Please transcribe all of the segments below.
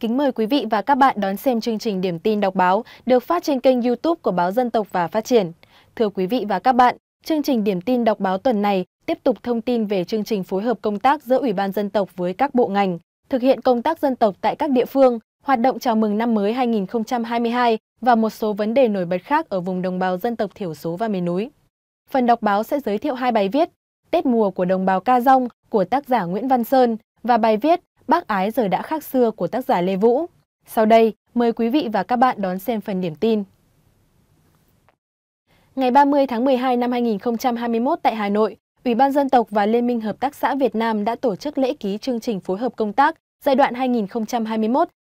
Kính mời quý vị và các bạn đón xem chương trình Điểm tin đọc báo được phát trên kênh YouTube của Báo Dân tộc và Phát triển. Thưa quý vị và các bạn, chương trình Điểm tin đọc báo tuần này tiếp tục thông tin về chương trình phối hợp công tác giữa Ủy ban dân tộc với các bộ ngành, thực hiện công tác dân tộc tại các địa phương, hoạt động chào mừng năm mới 2022 và một số vấn đề nổi bật khác ở vùng đồng bào dân tộc thiểu số và miền núi. Phần đọc báo sẽ giới thiệu hai bài viết: Tết mùa của đồng bào Ca Dông của tác giả Nguyễn Văn Sơn và bài viết Bác ái giờ đã khác xưa của tác giả Lê Vũ. Sau đây, mời quý vị và các bạn đón xem phần điểm tin. Ngày 30 tháng 12 năm 2021 tại Hà Nội, Ủy ban Dân tộc và Liên minh Hợp tác xã Việt Nam đã tổ chức lễ ký chương trình phối hợp công tác giai đoạn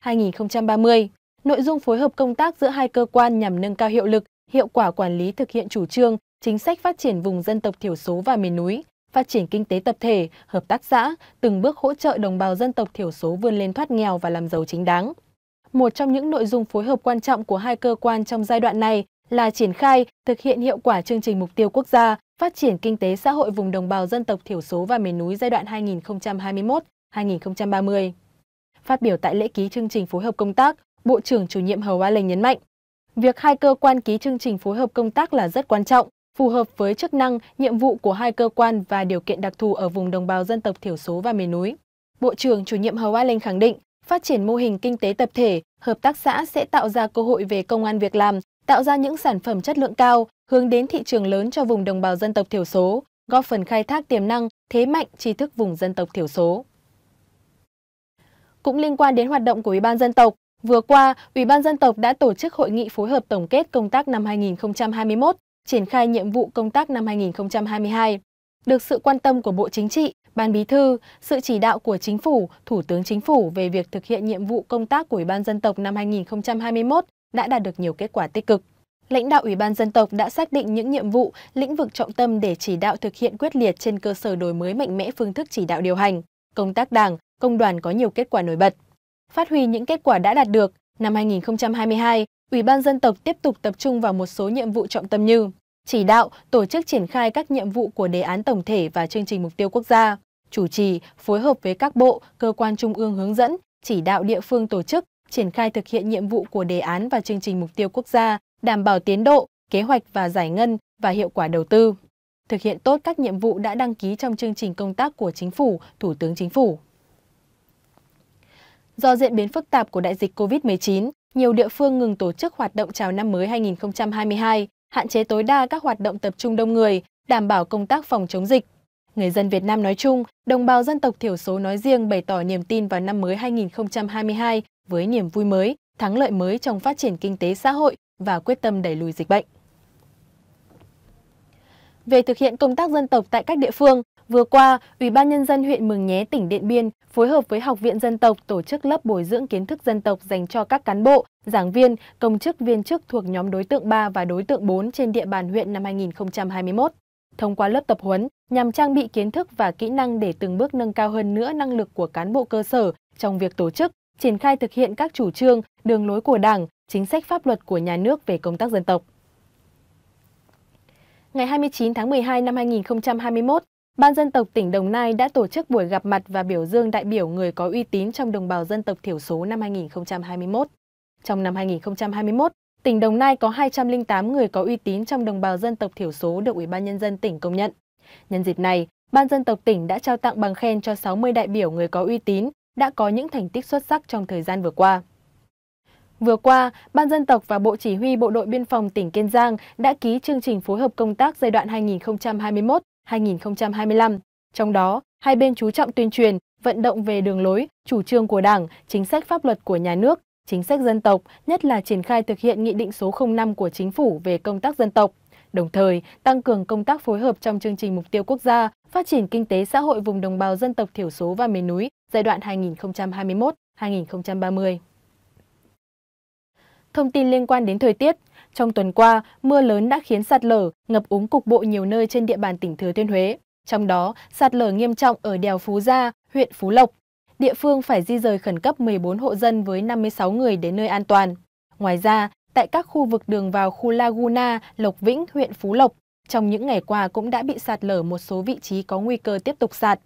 2021-2030. Nội dung phối hợp công tác giữa hai cơ quan nhằm nâng cao hiệu lực, hiệu quả quản lý thực hiện chủ trương, chính sách phát triển vùng dân tộc thiểu số và miền núi, phát triển kinh tế tập thể, hợp tác xã, từng bước hỗ trợ đồng bào dân tộc thiểu số vươn lên thoát nghèo và làm giàu chính đáng. Một trong những nội dung phối hợp quan trọng của hai cơ quan trong giai đoạn này là triển khai, thực hiện hiệu quả chương trình mục tiêu quốc gia phát triển kinh tế xã hội vùng đồng bào dân tộc thiểu số và miền núi giai đoạn 2021-2030. Phát biểu tại lễ ký chương trình phối hợp công tác, Bộ trưởng chủ nhiệm Hầu A Lệnh nhấn mạnh, việc hai cơ quan ký chương trình phối hợp công tác là rất quan trọng, phù hợp với chức năng, nhiệm vụ của hai cơ quan và điều kiện đặc thù ở vùng đồng bào dân tộc thiểu số và miền núi. Bộ trưởng chủ nhiệm Hầu A Linh khẳng định, phát triển mô hình kinh tế tập thể, hợp tác xã sẽ tạo ra cơ hội về công an việc làm, tạo ra những sản phẩm chất lượng cao, hướng đến thị trường lớn cho vùng đồng bào dân tộc thiểu số, góp phần khai thác tiềm năng, thế mạnh, tri thức vùng dân tộc thiểu số. Cũng liên quan đến hoạt động của Ủy ban dân tộc, vừa qua, Ủy ban dân tộc đã tổ chức hội nghị phối hợp tổng kết công tác năm 2021 triển khai nhiệm vụ công tác năm 2022. Được sự quan tâm của Bộ Chính trị, Ban Bí thư, sự chỉ đạo của Chính phủ, Thủ tướng Chính phủ về việc thực hiện nhiệm vụ công tác của Ủy ban dân tộc năm 2021 đã đạt được nhiều kết quả tích cực. Lãnh đạo Ủy ban dân tộc đã xác định những nhiệm vụ, lĩnh vực trọng tâm để chỉ đạo thực hiện quyết liệt trên cơ sở đổi mới mạnh mẽ phương thức chỉ đạo điều hành. Công tác Đảng, công đoàn có nhiều kết quả nổi bật. Phát huy những kết quả đã đạt được, năm 2022, Ủy ban dân tộc tiếp tục tập trung vào một số nhiệm vụ trọng tâm như chỉ đạo, tổ chức triển khai các nhiệm vụ của đề án tổng thể và chương trình mục tiêu quốc gia, chủ trì, phối hợp với các bộ, cơ quan trung ương hướng dẫn, chỉ đạo địa phương tổ chức, triển khai thực hiện nhiệm vụ của đề án và chương trình mục tiêu quốc gia, đảm bảo tiến độ, kế hoạch và giải ngân và hiệu quả đầu tư. Thực hiện tốt các nhiệm vụ đã đăng ký trong chương trình công tác của Chính phủ, Thủ tướng Chính phủ. Do diễn biến phức tạp của đại dịch COVID-19, nhiều địa phương ngừng tổ chức hoạt động chào năm mới 2022, hạn chế tối đa các hoạt động tập trung đông người, đảm bảo công tác phòng chống dịch. Người dân Việt Nam nói chung, đồng bào dân tộc thiểu số nói riêng bày tỏ niềm tin vào năm mới 2022 với niềm vui mới, thắng lợi mới trong phát triển kinh tế xã hội và quyết tâm đẩy lùi dịch bệnh. Về thực hiện công tác dân tộc tại các địa phương, Vừa qua, Ủy ban Nhân dân huyện Mường Nhé, tỉnh Điện Biên phối hợp với Học viện Dân tộc tổ chức lớp bồi dưỡng kiến thức dân tộc dành cho các cán bộ, giảng viên, công chức viên chức thuộc nhóm đối tượng 3 và đối tượng 4 trên địa bàn huyện năm 2021. Thông qua lớp tập huấn nhằm trang bị kiến thức và kỹ năng để từng bước nâng cao hơn nữa năng lực của cán bộ cơ sở trong việc tổ chức, triển khai thực hiện các chủ trương, đường lối của Đảng, chính sách pháp luật của nhà nước về công tác dân tộc ngày 29 tháng 12 năm 2021, Ban dân tộc tỉnh Đồng Nai đã tổ chức buổi gặp mặt và biểu dương đại biểu người có uy tín trong đồng bào dân tộc thiểu số năm 2021. Trong năm 2021, tỉnh Đồng Nai có 208 người có uy tín trong đồng bào dân tộc thiểu số được Ủy ban Nhân dân tỉnh công nhận. Nhân dịp này, Ban dân tộc tỉnh đã trao tặng bằng khen cho 60 đại biểu người có uy tín đã có những thành tích xuất sắc trong thời gian vừa qua. Vừa qua, Ban dân tộc và Bộ Chỉ huy Bộ đội Biên phòng tỉnh Kiên Giang đã ký chương trình phối hợp công tác giai đoạn 2021. 2025. Trong đó, hai bên chú trọng tuyên truyền, vận động về đường lối, chủ trương của Đảng, chính sách pháp luật của nhà nước, chính sách dân tộc, nhất là triển khai thực hiện Nghị định số 05 của Chính phủ về công tác dân tộc, đồng thời tăng cường công tác phối hợp trong chương trình mục tiêu quốc gia phát triển kinh tế xã hội vùng đồng bào dân tộc thiểu số và miền núi giai đoạn 2021-2030. Thông tin liên quan đến thời tiết, trong tuần qua, mưa lớn đã khiến sạt lở, ngập úng cục bộ nhiều nơi trên địa bàn tỉnh Thừa Thiên Huế. Trong đó, sạt lở nghiêm trọng ở đèo Phú Gia, huyện Phú Lộc. Địa phương phải di rời khẩn cấp 14 hộ dân với 56 người đến nơi an toàn. Ngoài ra, tại các khu vực đường vào khu Laguna, Lộc Vĩnh, huyện Phú Lộc, trong những ngày qua cũng đã bị sạt lở một số vị trí có nguy cơ tiếp tục sạt.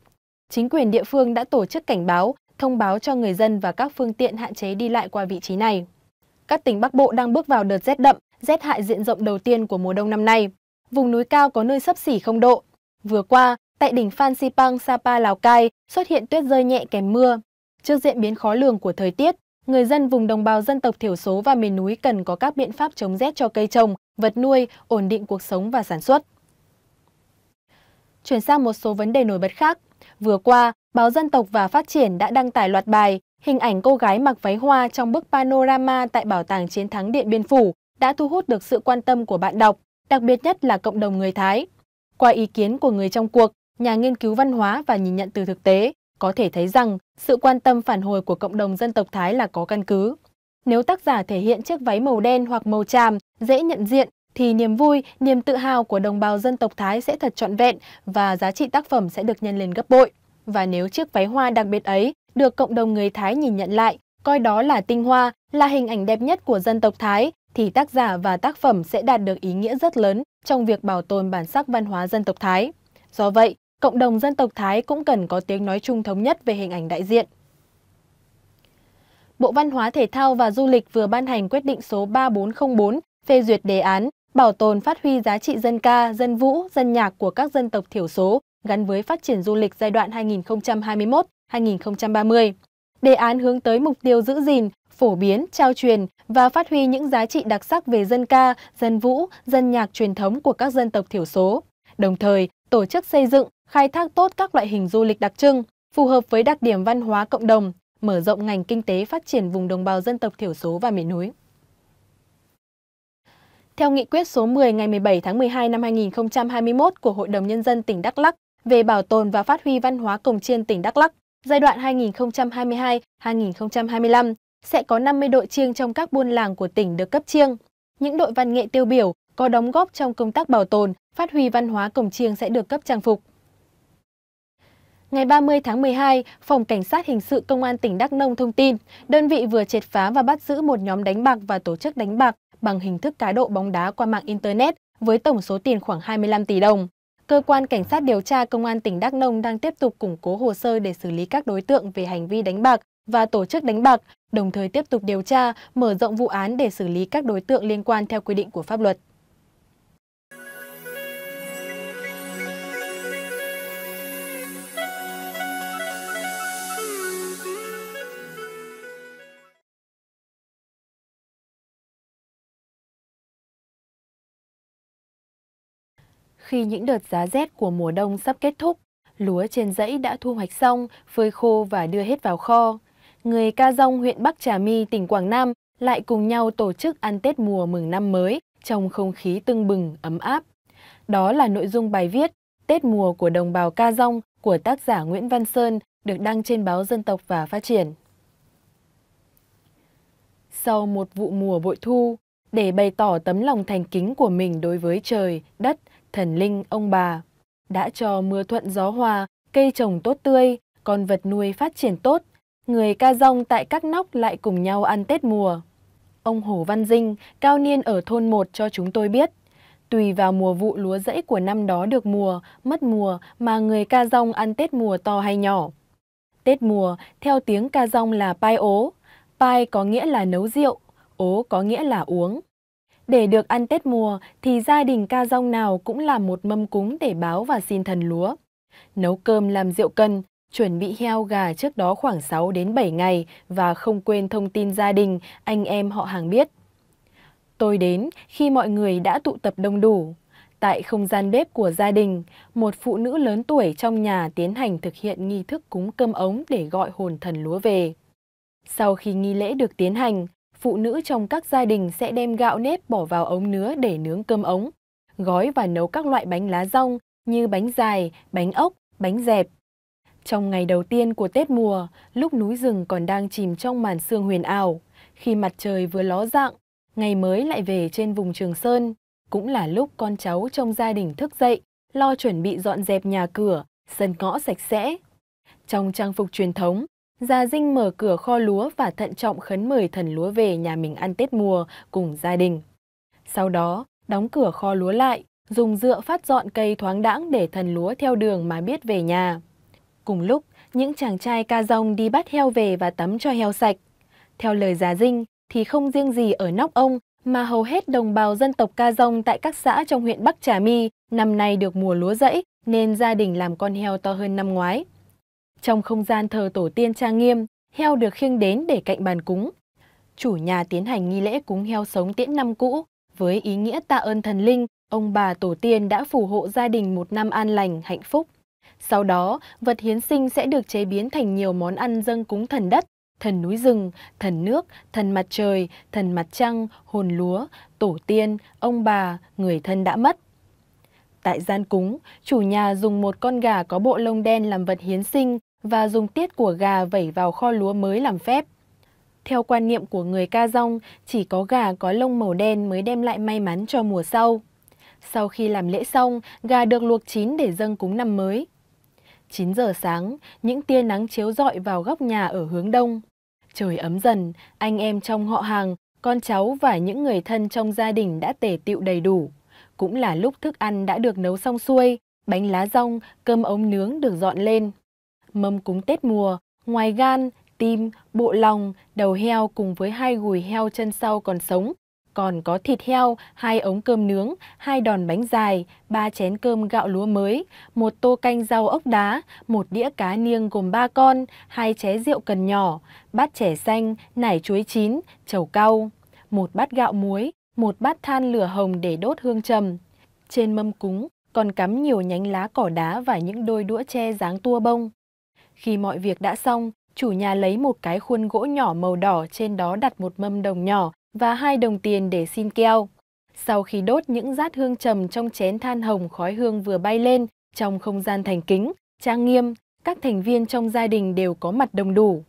Chính quyền địa phương đã tổ chức cảnh báo, thông báo cho người dân và các phương tiện hạn chế đi lại qua vị trí này. Các tỉnh Bắc Bộ đang bước vào đợt rét đậm, rét hại diện rộng đầu tiên của mùa đông năm nay. Vùng núi cao có nơi sấp xỉ không độ. Vừa qua, tại đỉnh Phan Xipang, Sapa, Lào Cai xuất hiện tuyết rơi nhẹ kèm mưa. Trước diễn biến khó lường của thời tiết, người dân vùng đồng bào dân tộc thiểu số và miền núi cần có các biện pháp chống rét cho cây trồng, vật nuôi, ổn định cuộc sống và sản xuất. Chuyển sang một số vấn đề nổi bật khác. Vừa qua, Báo Dân tộc và Phát triển đã đăng tải loạt bài hình ảnh cô gái mặc váy hoa trong bức panorama tại Bảo tàng Chiến thắng Điện Biên Phủ đã thu hút được sự quan tâm của bạn đọc, đặc biệt nhất là cộng đồng người Thái. Qua ý kiến của người trong cuộc, nhà nghiên cứu văn hóa và nhìn nhận từ thực tế, có thể thấy rằng sự quan tâm phản hồi của cộng đồng dân tộc Thái là có căn cứ. Nếu tác giả thể hiện chiếc váy màu đen hoặc màu tràm, dễ nhận diện, thì niềm vui, niềm tự hào của đồng bào dân tộc Thái sẽ thật trọn vẹn và giá trị tác phẩm sẽ được nhân lên gấp bội. Và nếu chiếc váy hoa đặc biệt ấy được cộng đồng người Thái nhìn nhận lại, coi đó là tinh hoa, là hình ảnh đẹp nhất của dân tộc Thái thì tác giả và tác phẩm sẽ đạt được ý nghĩa rất lớn trong việc bảo tồn bản sắc văn hóa dân tộc Thái. Do vậy, cộng đồng dân tộc Thái cũng cần có tiếng nói chung thống nhất về hình ảnh đại diện. Bộ Văn hóa Thể thao và Du lịch vừa ban hành quyết định số 3404 phê duyệt đề án bảo tồn phát huy giá trị dân ca, dân vũ, dân nhạc của các dân tộc thiểu số gắn với phát triển du lịch giai đoạn 2021-2030. Đề án hướng tới mục tiêu giữ gìn, phổ biến, trao truyền và phát huy những giá trị đặc sắc về dân ca, dân vũ, dân nhạc truyền thống của các dân tộc thiểu số. Đồng thời, tổ chức xây dựng, khai thác tốt các loại hình du lịch đặc trưng, phù hợp với đặc điểm văn hóa cộng đồng, mở rộng ngành kinh tế phát triển vùng đồng bào dân tộc thiểu số và miền núi. Theo nghị quyết số 10 ngày 17 tháng 12 năm 2021 của Hội đồng Nhân dân tỉnh Đắk Lắc về bảo tồn và phát huy văn hóa cổng chiên tỉnh Đắk Lắc giai đoạn 2022-2025, sẽ có 50 đội chiêng trong các buôn làng của tỉnh được cấp chiêng. Những đội văn nghệ tiêu biểu có đóng góp trong công tác bảo tồn, phát huy văn hóa cổng chiêng sẽ được cấp trang phục. Ngày 30 tháng 12, Phòng Cảnh sát Hình sự Công an tỉnh Đắk Nông thông tin, đơn vị vừa triệt phá và bắt giữ một nhóm đánh bạc và tổ chức đánh bạc bằng hình thức cá độ bóng đá qua mạng Internet với tổng số tiền khoảng 25 tỷ đồng. Cơ quan Cảnh sát điều tra Công an tỉnh Đắk Nông đang tiếp tục củng cố hồ sơ để xử lý các đối tượng về hành vi đánh bạc và tổ chức đánh bạc, đồng thời tiếp tục điều tra, mở rộng vụ án để xử lý các đối tượng liên quan theo quy định của pháp luật. Khi những đợt giá rét của mùa đông sắp kết thúc, lúa trên dãy đã thu hoạch xong, phơi khô và đưa hết vào kho người Ca Dông huyện Bắc Trà My, tỉnh Quảng Nam lại cùng nhau tổ chức ăn Tết mùa mừng năm mới trong không khí tưng bừng, ấm áp. Đó là nội dung bài viết Tết mùa của đồng bào Ca Dông của tác giả Nguyễn Văn Sơn được đăng trên báo Dân tộc và Phát triển. Sau một vụ mùa bội thu, để bày tỏ tấm lòng thành kính của mình đối với trời, đất, thần linh, ông bà, đã cho mưa thuận gió hòa, cây trồng tốt tươi, con vật nuôi phát triển tốt, người ca rong tại các nóc lại cùng nhau ăn Tết mùa. Ông Hồ Văn Dinh, cao niên ở thôn 1 cho chúng tôi biết, tùy vào mùa vụ lúa rẫy của năm đó được mùa, mất mùa mà người ca rong ăn Tết mùa to hay nhỏ. Tết mùa, theo tiếng ca rong là pai ố, pai có nghĩa là nấu rượu, ố có nghĩa là uống. Để được ăn Tết mùa thì gia đình ca rong nào cũng làm một mâm cúng để báo và xin thần lúa. Nấu cơm làm rượu cần, Chuẩn bị heo gà trước đó khoảng 6 đến 7 ngày và không quên thông tin gia đình, anh em họ hàng biết. Tôi đến khi mọi người đã tụ tập đông đủ. Tại không gian bếp của gia đình, một phụ nữ lớn tuổi trong nhà tiến hành thực hiện nghi thức cúng cơm ống để gọi hồn thần lúa về. Sau khi nghi lễ được tiến hành, phụ nữ trong các gia đình sẽ đem gạo nếp bỏ vào ống nứa để nướng cơm ống, gói và nấu các loại bánh lá rong như bánh dài, bánh ốc, bánh dẹp, trong ngày đầu tiên của Tết mùa, lúc núi rừng còn đang chìm trong màn sương huyền ảo, khi mặt trời vừa ló dạng, ngày mới lại về trên vùng Trường Sơn, cũng là lúc con cháu trong gia đình thức dậy, lo chuẩn bị dọn dẹp nhà cửa, sân ngõ sạch sẽ. Trong trang phục truyền thống, Gia Dinh mở cửa kho lúa và thận trọng khấn mời thần lúa về nhà mình ăn Tết mùa cùng gia đình. Sau đó, đóng cửa kho lúa lại, dùng dựa phát dọn cây thoáng đãng để thần lúa theo đường mà biết về nhà. Cùng lúc, những chàng trai ca rông đi bắt heo về và tắm cho heo sạch. Theo lời giá dinh, thì không riêng gì ở nóc ông mà hầu hết đồng bào dân tộc ca rông tại các xã trong huyện Bắc Trà My năm nay được mùa lúa rẫy nên gia đình làm con heo to hơn năm ngoái. Trong không gian thờ tổ tiên trang nghiêm, heo được khiêng đến để cạnh bàn cúng. Chủ nhà tiến hành nghi lễ cúng heo sống tiễn năm cũ với ý nghĩa tạ ơn thần linh, ông bà tổ tiên đã phù hộ gia đình một năm an lành, hạnh phúc. Sau đó, vật hiến sinh sẽ được chế biến thành nhiều món ăn dâng cúng thần đất, thần núi rừng, thần nước, thần mặt trời, thần mặt trăng, hồn lúa, tổ tiên, ông bà, người thân đã mất. Tại gian cúng, chủ nhà dùng một con gà có bộ lông đen làm vật hiến sinh và dùng tiết của gà vẩy vào kho lúa mới làm phép. Theo quan niệm của người ca rong, chỉ có gà có lông màu đen mới đem lại may mắn cho mùa sau. Sau khi làm lễ xong, gà được luộc chín để dâng cúng năm mới. 9 giờ sáng, những tia nắng chiếu rọi vào góc nhà ở hướng đông. Trời ấm dần, anh em trong họ hàng, con cháu và những người thân trong gia đình đã tề tựu đầy đủ. Cũng là lúc thức ăn đã được nấu xong xuôi, bánh lá rong, cơm ống nướng được dọn lên. Mâm cúng Tết mùa, ngoài gan, tim, bộ lòng, đầu heo cùng với hai gùi heo chân sau còn sống còn có thịt heo, hai ống cơm nướng, hai đòn bánh dài, ba chén cơm gạo lúa mới, một tô canh rau ốc đá, một đĩa cá niêng gồm ba con, hai ché rượu cần nhỏ, bát chè xanh, nải chuối chín, chầu cau, một bát gạo muối, một bát than lửa hồng để đốt hương trầm. Trên mâm cúng còn cắm nhiều nhánh lá cỏ đá và những đôi đũa tre dáng tua bông. Khi mọi việc đã xong, chủ nhà lấy một cái khuôn gỗ nhỏ màu đỏ trên đó đặt một mâm đồng nhỏ và hai đồng tiền để xin keo. Sau khi đốt những rát hương trầm trong chén than hồng khói hương vừa bay lên, trong không gian thành kính, trang nghiêm, các thành viên trong gia đình đều có mặt đồng đủ.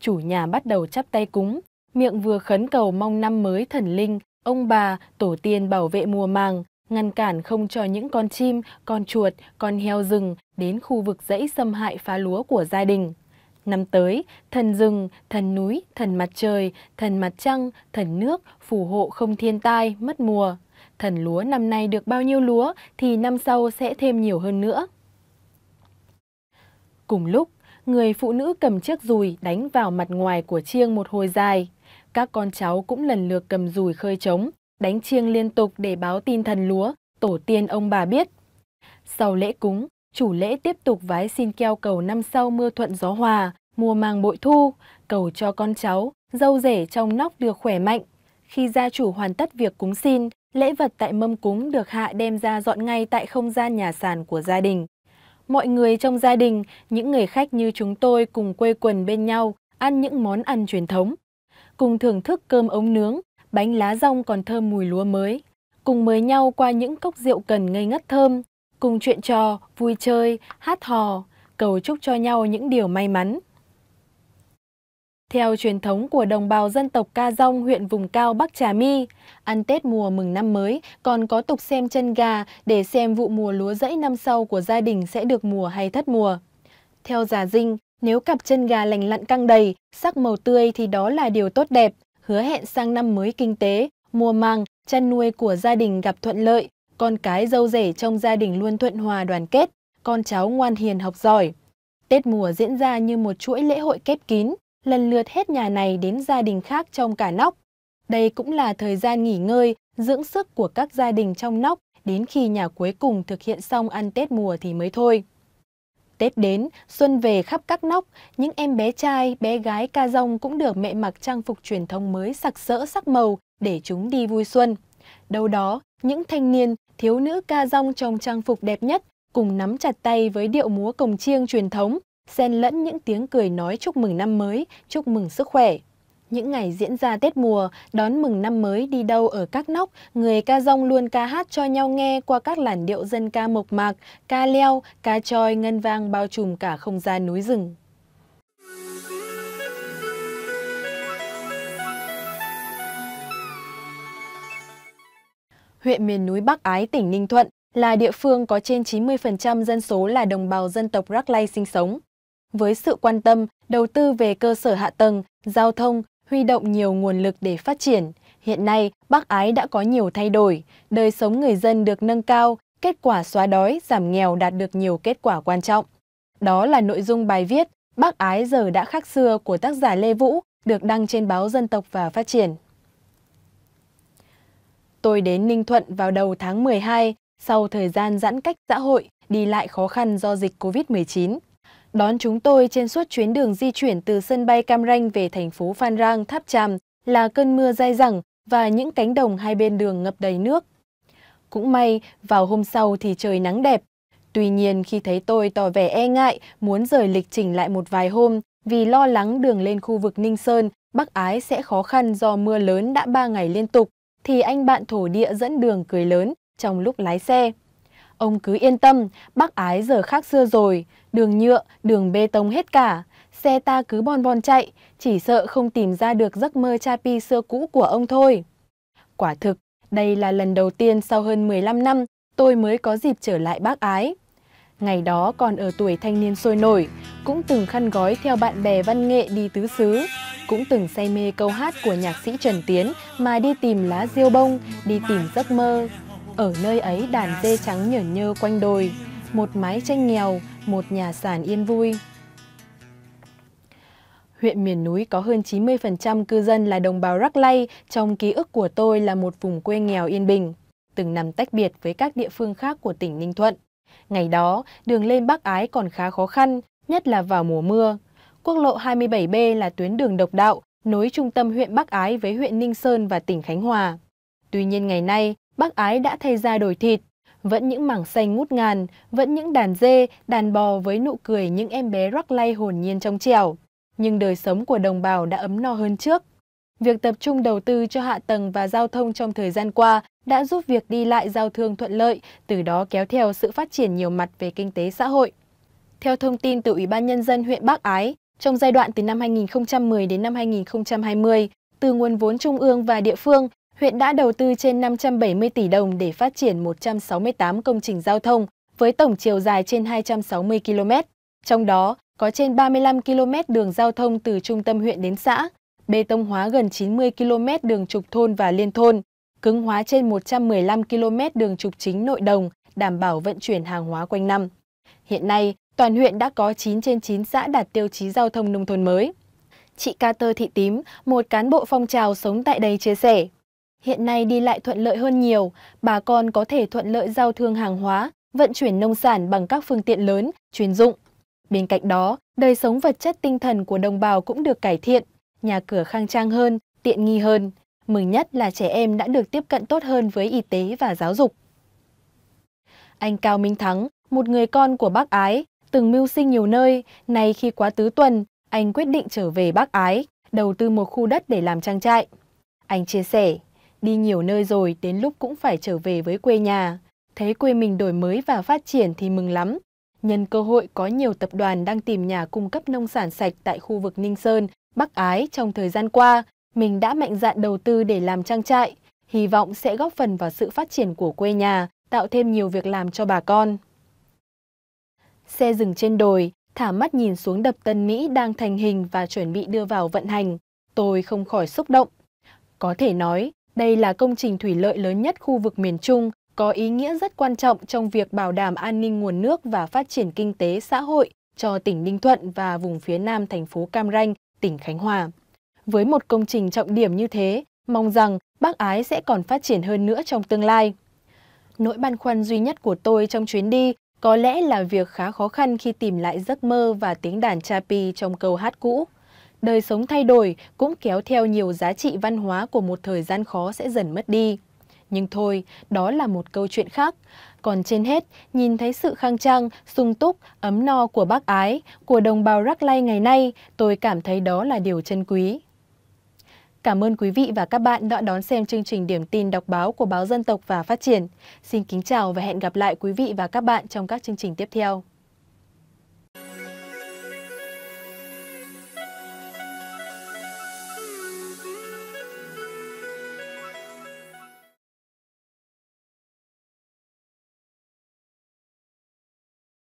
Chủ nhà bắt đầu chắp tay cúng, miệng vừa khấn cầu mong năm mới thần linh, ông bà, tổ tiên bảo vệ mùa màng, ngăn cản không cho những con chim, con chuột, con heo rừng đến khu vực dãy xâm hại phá lúa của gia đình. Năm tới, thần rừng, thần núi, thần mặt trời, thần mặt trăng, thần nước phù hộ không thiên tai, mất mùa. Thần lúa năm nay được bao nhiêu lúa thì năm sau sẽ thêm nhiều hơn nữa. Cùng lúc, người phụ nữ cầm chiếc dùi đánh vào mặt ngoài của chiêng một hồi dài. Các con cháu cũng lần lượt cầm dùi khơi trống, đánh chiêng liên tục để báo tin thần lúa, tổ tiên ông bà biết. Sau lễ cúng, chủ lễ tiếp tục vái xin keo cầu năm sau mưa thuận gió hòa, mùa màng bội thu, cầu cho con cháu, dâu rể trong nóc được khỏe mạnh. Khi gia chủ hoàn tất việc cúng xin, lễ vật tại mâm cúng được hạ đem ra dọn ngay tại không gian nhà sàn của gia đình. Mọi người trong gia đình, những người khách như chúng tôi cùng quê quần bên nhau, ăn những món ăn truyền thống. Cùng thưởng thức cơm ống nướng, bánh lá rong còn thơm mùi lúa mới. Cùng mới nhau qua những cốc rượu cần ngây ngất thơm, cùng chuyện trò, vui chơi, hát hò, cầu chúc cho nhau những điều may mắn. Theo truyền thống của đồng bào dân tộc Ca Dông, huyện vùng cao Bắc Trà My, ăn Tết mùa mừng năm mới còn có tục xem chân gà để xem vụ mùa lúa rẫy năm sau của gia đình sẽ được mùa hay thất mùa. Theo giả dinh, nếu cặp chân gà lành lặn căng đầy, sắc màu tươi thì đó là điều tốt đẹp, hứa hẹn sang năm mới kinh tế, mùa màng, chăn nuôi của gia đình gặp thuận lợi, con cái dâu rể trong gia đình luôn thuận hòa đoàn kết, con cháu ngoan hiền học giỏi. Tết mùa diễn ra như một chuỗi lễ hội kép kín, lần lượt hết nhà này đến gia đình khác trong cả nóc. Đây cũng là thời gian nghỉ ngơi, dưỡng sức của các gia đình trong nóc đến khi nhà cuối cùng thực hiện xong ăn Tết mùa thì mới thôi. Tết đến, xuân về khắp các nóc, những em bé trai, bé gái ca rong cũng được mẹ mặc trang phục truyền thống mới sặc sỡ sắc màu để chúng đi vui xuân. Đâu đó, những thanh niên, thiếu nữ ca rong trong trang phục đẹp nhất cùng nắm chặt tay với điệu múa cồng chiêng truyền thống, xen lẫn những tiếng cười nói chúc mừng năm mới, chúc mừng sức khỏe. Những ngày diễn ra Tết mùa, đón mừng năm mới đi đâu ở các nóc, người ca rong luôn ca hát cho nhau nghe qua các làn điệu dân ca mộc mạc, ca leo, ca tròi ngân vang bao trùm cả không gian núi rừng. huyện miền núi Bắc Ái, tỉnh Ninh Thuận là địa phương có trên 90% dân số là đồng bào dân tộc Rắc Lay sinh sống. Với sự quan tâm, đầu tư về cơ sở hạ tầng, giao thông, huy động nhiều nguồn lực để phát triển, hiện nay Bắc Ái đã có nhiều thay đổi, đời sống người dân được nâng cao, kết quả xóa đói, giảm nghèo đạt được nhiều kết quả quan trọng. Đó là nội dung bài viết Bắc Ái giờ đã khác xưa của tác giả Lê Vũ được đăng trên báo Dân tộc và Phát triển. Tôi đến Ninh Thuận vào đầu tháng 12 sau thời gian giãn cách xã hội đi lại khó khăn do dịch COVID-19. Đón chúng tôi trên suốt chuyến đường di chuyển từ sân bay Cam Ranh về thành phố Phan Rang, Tháp Tràm là cơn mưa dai dẳng và những cánh đồng hai bên đường ngập đầy nước. Cũng may, vào hôm sau thì trời nắng đẹp. Tuy nhiên khi thấy tôi tỏ vẻ e ngại, muốn rời lịch trình lại một vài hôm vì lo lắng đường lên khu vực Ninh Sơn, Bắc Ái sẽ khó khăn do mưa lớn đã ba ngày liên tục, thì anh bạn thổ địa dẫn đường cười lớn trong lúc lái xe. Ông cứ yên tâm, bác ái giờ khác xưa rồi, đường nhựa, đường bê tông hết cả. Xe ta cứ bon bon chạy, chỉ sợ không tìm ra được giấc mơ cha pi xưa cũ của ông thôi. Quả thực, đây là lần đầu tiên sau hơn 15 năm tôi mới có dịp trở lại bác ái. Ngày đó còn ở tuổi thanh niên sôi nổi, cũng từng khăn gói theo bạn bè văn nghệ đi tứ xứ, cũng từng say mê câu hát của nhạc sĩ Trần Tiến mà đi tìm lá diêu bông, đi tìm giấc mơ. Ở nơi ấy đàn dê trắng nhởn nhơ quanh đồi, một mái tranh nghèo, một nhà sàn yên vui. Huyện miền núi có hơn 90% cư dân là đồng bào Rắc Lay, trong ký ức của tôi là một vùng quê nghèo yên bình, từng nằm tách biệt với các địa phương khác của tỉnh Ninh Thuận. Ngày đó, đường lên Bắc Ái còn khá khó khăn, nhất là vào mùa mưa. Quốc lộ 27B là tuyến đường độc đạo, nối trung tâm huyện Bắc Ái với huyện Ninh Sơn và tỉnh Khánh Hòa. Tuy nhiên ngày nay, Bắc Ái đã thay ra đổi thịt, vẫn những mảng xanh ngút ngàn, vẫn những đàn dê, đàn bò với nụ cười những em bé rắc lay hồn nhiên trong trẻo. Nhưng đời sống của đồng bào đã ấm no hơn trước. Việc tập trung đầu tư cho hạ tầng và giao thông trong thời gian qua đã giúp việc đi lại giao thương thuận lợi, từ đó kéo theo sự phát triển nhiều mặt về kinh tế xã hội. Theo thông tin từ Ủy ban Nhân dân huyện Bắc Ái, trong giai đoạn từ năm 2010 đến năm 2020, từ nguồn vốn trung ương và địa phương, huyện đã đầu tư trên 570 tỷ đồng để phát triển 168 công trình giao thông với tổng chiều dài trên 260 km. Trong đó, có trên 35 km đường giao thông từ trung tâm huyện đến xã, bê tông hóa gần 90 km đường trục thôn và liên thôn, cứng hóa trên 115 km đường trục chính nội đồng, đảm bảo vận chuyển hàng hóa quanh năm. Hiện nay, toàn huyện đã có 9 trên 9 xã đạt tiêu chí giao thông nông thôn mới. Chị Carter Thị Tím, một cán bộ phong trào sống tại đây chia sẻ, hiện nay đi lại thuận lợi hơn nhiều, bà con có thể thuận lợi giao thương hàng hóa, vận chuyển nông sản bằng các phương tiện lớn, chuyên dụng. Bên cạnh đó, đời sống vật chất tinh thần của đồng bào cũng được cải thiện, nhà cửa khang trang hơn, tiện nghi hơn. Mừng nhất là trẻ em đã được tiếp cận tốt hơn với y tế và giáo dục. Anh Cao Minh Thắng, một người con của bác Ái, Từng mưu sinh nhiều nơi, nay khi quá tứ tuần, anh quyết định trở về Bắc Ái, đầu tư một khu đất để làm trang trại. Anh chia sẻ, đi nhiều nơi rồi đến lúc cũng phải trở về với quê nhà. Thấy quê mình đổi mới và phát triển thì mừng lắm. Nhân cơ hội có nhiều tập đoàn đang tìm nhà cung cấp nông sản sạch tại khu vực Ninh Sơn, Bắc Ái trong thời gian qua, mình đã mạnh dạn đầu tư để làm trang trại, hy vọng sẽ góp phần vào sự phát triển của quê nhà, tạo thêm nhiều việc làm cho bà con. Xe dừng trên đồi, thả mắt nhìn xuống đập Tân Mỹ đang thành hình và chuẩn bị đưa vào vận hành. Tôi không khỏi xúc động. Có thể nói, đây là công trình thủy lợi lớn nhất khu vực miền Trung, có ý nghĩa rất quan trọng trong việc bảo đảm an ninh nguồn nước và phát triển kinh tế xã hội cho tỉnh Ninh Thuận và vùng phía nam thành phố Cam Ranh, tỉnh Khánh Hòa. Với một công trình trọng điểm như thế, mong rằng bác ái sẽ còn phát triển hơn nữa trong tương lai. Nỗi băn khoăn duy nhất của tôi trong chuyến đi có lẽ là việc khá khó khăn khi tìm lại giấc mơ và tiếng đàn cha pi trong câu hát cũ. Đời sống thay đổi cũng kéo theo nhiều giá trị văn hóa của một thời gian khó sẽ dần mất đi. Nhưng thôi, đó là một câu chuyện khác. Còn trên hết, nhìn thấy sự khang trang, sung túc, ấm no của bác ái, của đồng bào Rắc Lay ngày nay, tôi cảm thấy đó là điều chân quý. Cảm ơn quý vị và các bạn đã đón xem chương trình điểm tin đọc báo của báo Dân tộc và Phát triển. Xin kính chào và hẹn gặp lại quý vị và các bạn trong các chương trình tiếp theo.